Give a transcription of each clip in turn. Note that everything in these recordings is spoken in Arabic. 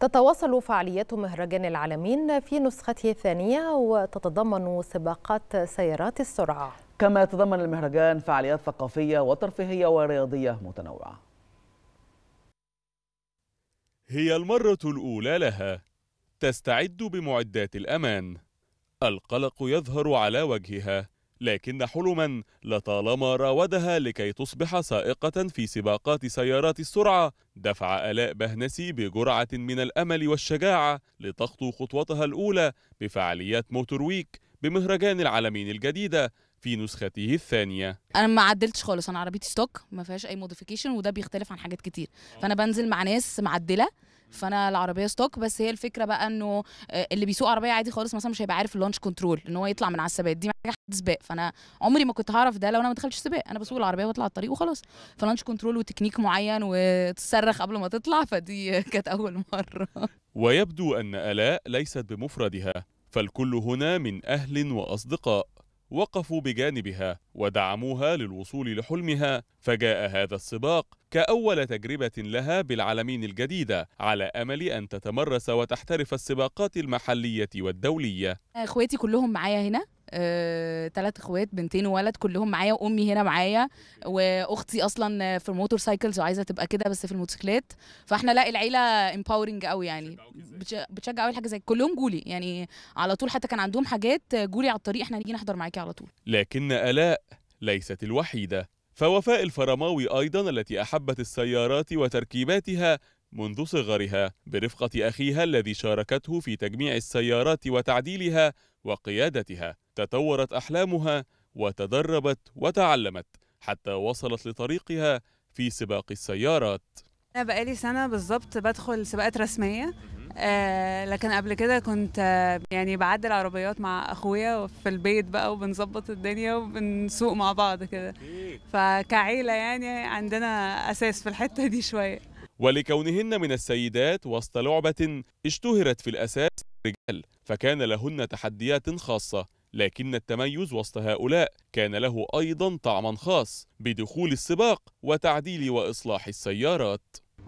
تتواصل فعاليات مهرجان العالمين في نسخته الثانية وتتضمن سباقات سيارات السرعة كما يتضمن المهرجان فعاليات ثقافية وترفيهية ورياضية متنوعة هي المرة الأولى لها تستعد بمعدات الأمان القلق يظهر على وجهها لكن حلما لطالما راودها لكي تصبح سائقة في سباقات سيارات السرعة دفع آلاء بهنسي بجرعة من الأمل والشجاعة لتخطو خطوتها الأولى بفعاليات موتور ويك بمهرجان العالمين الجديدة في نسخته الثانية انا ما عدلتش خالص انا عربيتي ستوك ما فيهاش اي موديفيكيشن وده بيختلف عن حاجات كتير فانا بنزل مع ناس معدله فانا العربيه ستوك بس هي الفكره بقى انه آه، اللي بيسوق عربيه عادي خالص مثلا مش هيبقى عارف اللانش كنترول ان هو يطلع من على السباق دي محتاجه حد سباق فانا عمري ما كنت هعرف ده لو انا ما دخلتش سباق انا بسوق العربيه واطلع على الطريق وخلاص فلانش كنترول وتكنيك معين وتصرخ قبل ما تطلع فدي كانت اول مره ويبدو ان الاء ليست بمفردها فالكل هنا من أهل وأصدقاء وقفوا بجانبها ودعموها للوصول لحلمها فجاء هذا السباق كأول تجربة لها بالعالمين الجديدة على أمل أن تتمرس وتحترف السباقات المحلية والدولية آه، أخواتي كلهم معايا هنا ثلاث آه، اخوات بنتين وولد كلهم معايا وامي هنا معايا واختي اصلا في الموتور سايكلز وعايزه تبقى كده بس في الموتوسيكلات فاحنا لا العيله امباورنج قوي يعني بتشجع قوي حاجه زي كلهم جولي يعني على طول حتى كان عندهم حاجات جولي على الطريق احنا نيجي نحضر معاكي على طول لكن الاء ليست الوحيده فوفاء الفرماوي ايضا التي احبت السيارات وتركيباتها منذ صغرها برفقة أخيها الذي شاركته في تجميع السيارات وتعديلها وقيادتها تطورت أحلامها وتدربت وتعلمت حتى وصلت لطريقها في سباق السيارات أنا بقالي سنة بالظبط بدخل سباقات رسمية آه لكن قبل كده كنت آه يعني بعدل عربيات مع اخويا في البيت بقى وبنظبط الدنيا وبنسوق مع بعض كده فكعيله يعني عندنا اساس في الحته دي شويه ولكونهن من السيدات وسط لعبة اشتهرت في الأساس رجال فكان لهن تحديات خاصة لكن التميز وسط هؤلاء كان له أيضا طعما خاص بدخول السباق وتعديل وإصلاح السيارات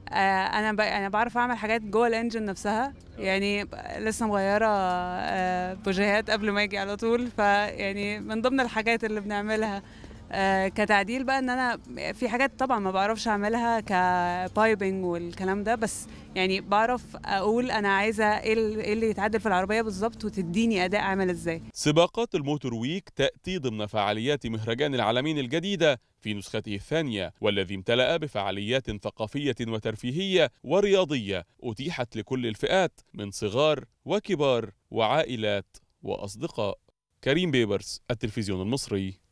آه، انا انا بعرف اعمل حاجات جوه الانجن نفسها يعني لسه مغيره آه، بوجيهات قبل ما اجي على طول فيعني من ضمن الحاجات اللي بنعملها آه، كتعديل بقى ان انا في حاجات طبعا ما بعرفش اعملها كبايبنج والكلام ده بس يعني بعرف اقول انا عايزه ايه, إيه اللي يتعدل في العربيه بالظبط وتديني اداء عامل ازاي سباقات الموتور ويك تاتي ضمن فعاليات مهرجان العالمين الجديده في نسخته الثانية والذي امتلأ بفعاليات ثقافية وترفيهية ورياضية أتيحت لكل الفئات من صغار وكبار وعائلات وأصدقاء كريم بيبرس التلفزيون المصري